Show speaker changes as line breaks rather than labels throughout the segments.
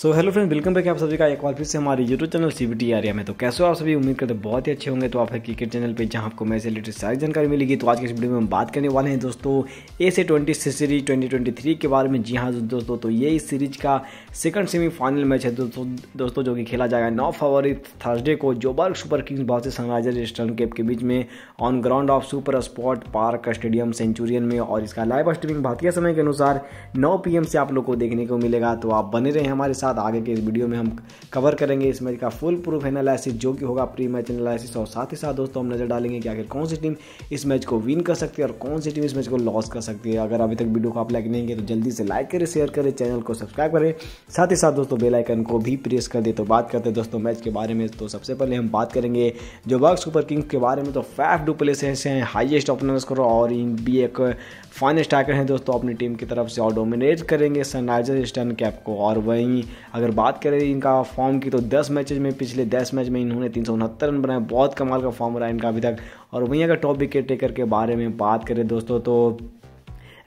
सो hello friend welcome back आप सभी का एक बार फिर से हमारे YouTube channel C T area में तो कैसे हो आप सभी उम्मीद करते बहुत ही अच्छे होंगे तो आप क्रिकेट चैनल पे जहां आपको मैच से रिलेटेड सारी जानकारी मिलेगी तो आज के इस वीडियो में हम बात करने वाले हैं दोस्तों A S twenty series twenty twenty three के बारे में जी हाँ दोस्तों तो ये इस सीरीज का सेकंड सेमीफाइनल मैच है दोस्तों दोस्तों जो कि खेला जाएगा नौ फरवरी थर्सडे को जोबर्ग सुपर किंग्स से सनराइजर ईस्टर्न केप के बीच में on ground of Super Spot Park stadium Centurion में और इसका लाइव स्ट्रीमिंग भारतीय समय के अनुसार नौ पी से आप लोग को देखने को मिलेगा तो आप बने रहे हमारे साथ साथ आगे के इस वीडियो में हम कवर करेंगे इस मैच का फुल प्रूफ एनालिसिस जो कि होगा प्री मैच एनालिसिस और साथ ही साथ दोस्तों हम नज़र डालेंगे कि आखिर कौन सी टीम इस मैच को विन कर सकती है और कौन सी टीम इस मैच को लॉस कर सकती है अगर अभी तक वीडियो को आप लाइक नहीं किया तो जल्दी से लाइक करें शेयर करें चैनल को सब्सक्राइब करें साथ ही साथ दोस्तों बेलाइकन को भी प्रेस कर दे तो बात करते हैं दोस्तों मैच के बारे में तो सबसे पहले हम बात करेंगे जो बग सुपर किंग्स के बारे में तो फैफ डू प्लेस हैं हाइएस्ट ओपनर्स करो और इन भी एक फाइन स्ट्राइकर हैं दोस्तों अपनी टीम की तरफ से और डोमिनेट करेंगे सनराइजर स्टन कैप को और वहीं अगर बात करें इनका फॉर्म की तो दस मैचेज में पिछले दस मैच में इन्होंने तीन रन बनाए बहुत कमाल का फॉर्म रहा है इनका अभी तक और वहीं अगर टॉप विकेट टेकर के बारे में बात करें दोस्तों तो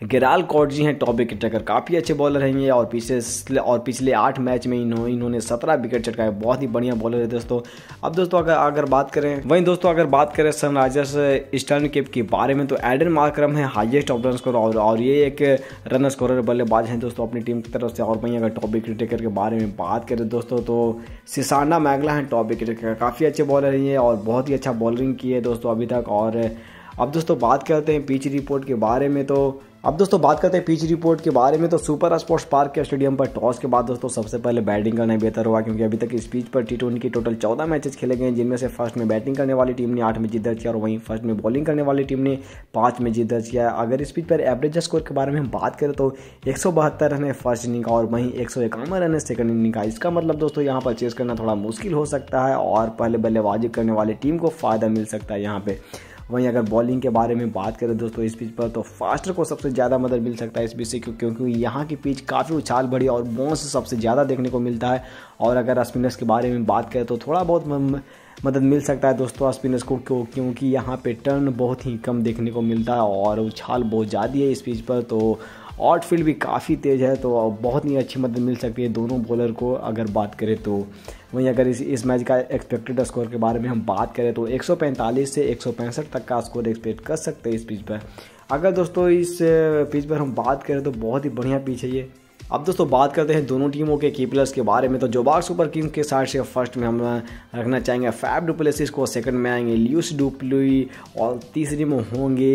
गिराल कॉट जी हैं टॉप विकेट टेकर काफ़ी अच्छे बॉलर हैं ये और पिछले और पिछले आठ मैच में इन्होंने इन्होंने सत्रह विकेट चटकाए बहुत ही बढ़िया बॉलर है दोस्तों अब दोस्तों अगर अगर बात करें वहीं दोस्तों अगर बात करें सनराइजर्स ईस्टर्न केप के बारे में तो एडन मार्क्रम है हाइएस्ट ऑफ रन स्कोर और, और ये एक रन स्कोर बल्लेबाज हैं दोस्तों अपनी टीम की तरफ से और वहीं अगर टॉप विकेट टेकर के बारे में बात करें दोस्तों तो सिसाना मैगला हैं टॉप विकेट टेकर काफ़ी अच्छे बॉलर हैं ये और बहुत ही अच्छा बॉलिंग की है दोस्तों अभी तक और अब दोस्तों बात करते हैं पिच रिपोर्ट के बारे में तो अब दोस्तों बात करते हैं पिच रिपोर्ट के बारे में तो सुपर स्पोर्ट्स पार्क के स्टेडियम पर टॉस के बाद दोस्तों सबसे पहले बैटिंग करना बेहतर हुआ क्योंकि अभी तक इस पिच पर टी ट्वेंटी की टोटल चौदह मैचेस खेले गए हैं जिनमें से फर्स्ट में बैटिंग करने वाली टीम ने आठ में जीत दर्ज किया और वहीं फर्स्ट में बॉलिंग करने वाली टीम ने पाँच में जीत दर्ज किया अगर इस पिच पर एवरेज स्कोर के बारे में हम बात करें तो एक रन है फर्स्ट इनिंग का और वहीं एक रन है सेकंड इनिंग का इसका मतलब दोस्तों यहाँ पर चेस करना थोड़ा मुश्किल हो सकता है और पहले बल्लेबाजी करने वाली टीम को फ़ायदा मिल सकता है यहाँ पर वहीं अगर बॉलिंग के बारे में बात करें दोस्तों इस पिच पर तो फास्टर को सबसे ज़्यादा मदद मिल सकता है इस पिच से क्योंकि यहाँ की पिच काफ़ी उछाल बढ़ी और बॉन्स सबसे ज़्यादा देखने को मिलता है और अगर स्पिनर्स के बारे में बात करें तो थोड़ा बहुत मदद मिल सकता है दोस्तों स्पिनर्स को क्यों क्योंकि यहाँ पे टर्न बहुत ही कम देखने को मिलता है और उछाल बहुत ज़्यादा है इस पिच पर तो आउट फील्ड भी काफ़ी तेज़ है तो बहुत ही अच्छी मदद मिल सकती है दोनों बॉलर को अगर बात करें तो वहीं अगर इस इस मैच का एक्सपेक्टेड स्कोर के बारे में हम बात करें तो 145 से एक तक का स्कोर एक्सपेक्ट कर सकते हैं इस पिच पर अगर दोस्तों इस पिच पर हम बात करें तो बहुत ही बढ़िया पिच है ये अब दोस्तों बात करते हैं दोनों टीमों के की प्लस के बारे में तो जोबाग सुपर किंग्स के साइड से फर्स्ट में हम रखना चाहेंगे फैब डुप्लेसिस को सेकंड में आएंगे ल्यूस डुप्लुई और तीसरी में होंगे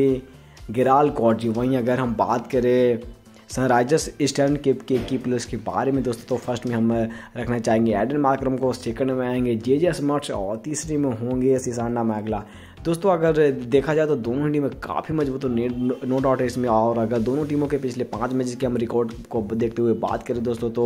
गिराल कॉट जी वहीं अगर हम बात करें सनराइजर्स ईस्टर्न के, के की प्लेयर्स के बारे में दोस्तों तो फर्स्ट में हम रखना चाहेंगे एडन मार्क्रम को सेकंड में आएंगे जे जे स्मार्ट और तीसरे में होंगे सिसाना मैगला दोस्तों अगर देखा जाए तो दोनों ही टीमें काफ़ी मजबूत तो नो डाउट है इसमें और अगर दोनों टीमों के पिछले पाँच मैच के हम रिकॉर्ड को देखते हुए बात करें दोस्तों तो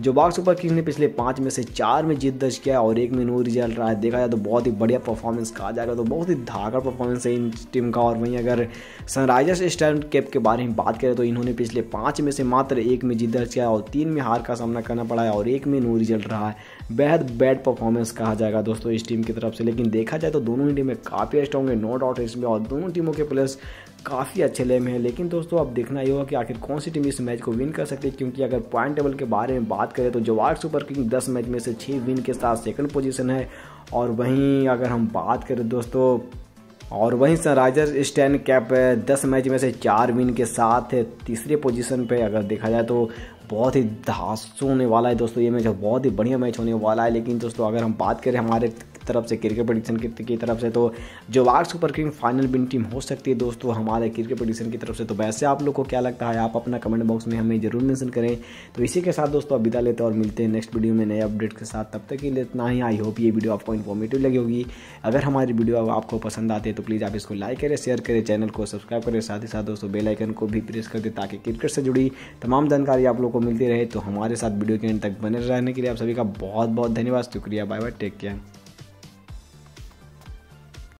जो बाग सुपर किंग्स ने पिछले पाँच में से चार में जीत दर्ज किया और एक में नो रिजल्ट रहा है देखा जाए तो बहुत ही बढ़िया परफॉर्मेंस कहा जाएगा तो बहुत ही धाकड़ परफॉर्मेंस है इन टीम का और वहीं अगर सनराइजर्स स्टैंड कैप के बारे में बात करें तो इन्होंने पिछले पाँच में से मात्र एक में जीत दर्ज किया और तीन में हार का सामना करना पड़ा है और एक में नो रिजल्ट रहा है बेहद बैड परफॉर्मेंस कहा जाएगा दोस्तों इस टीम की तरफ से लेकिन देखा जाए तो दोनों ही टीमें काफ़ी काफ़ी अच्छे होंगे नो डाउट इसमें और दोनों टीमों के प्लेयर्स काफ़ी अच्छे ले में हैं लेकिन दोस्तों अब देखना ये होगा कि आखिर कौन सी टीम इस मैच को विन कर सकती है क्योंकि अगर पॉइंट टेबल के बारे में बात करें तो जवाहर सुपर किंग दस मैच में से छः विन के साथ सेकंड पोजीशन है और वहीं अगर हम बात करें दोस्तों और वहीं सनराइजर्स स्टैंड कैप दस मैच में से चार विन के साथ है तीसरे पोजीशन पे अगर देखा जाए तो बहुत ही धास होने वाला है दोस्तों ये मैच बहुत ही बढ़िया मैच होने वाला है लेकिन दोस्तों अगर हम बात करें हमारे तरफ से क्रिकेट प्रोडिक्शन की तरफ से तो जो वार्ड सुपर किंग फाइनल बिन टीम हो सकती है दोस्तों हमारे क्रिकेट प्रडिक्शन की तरफ से तो वैसे आप लोग को क्या लगता है आप अपना कमेंट बॉक्स में हमें जरूर मैंसन करें तो इसी के साथ दोस्तों अब बिता लेते हैं और मिलते हैं नेक्स्ट वीडियो में नए अपडेट के साथ तब तक के लिए इतना ही आई होप ये वीडियो आपको इन्फॉर्मेटिव लगी होगी अगर हमारी वीडियो आपको पसंद आती है तो प्लीज़ आप इसको लाइक करें शेयर करें चैनल को सब्सक्राइब करें साथ ही साथ दोस्तों बेलाइकन को भी प्रेस कर दें ताकि क्रिकेट से जुड़ी तमाम जानकारी आप लोग को मिलती रहे तो हमारे साथ वीडियो के एंड तक बने रहने के लिए आप सभी का बहुत बहुत धन्यवाद शुक्रिया बाय बाय टेक केयर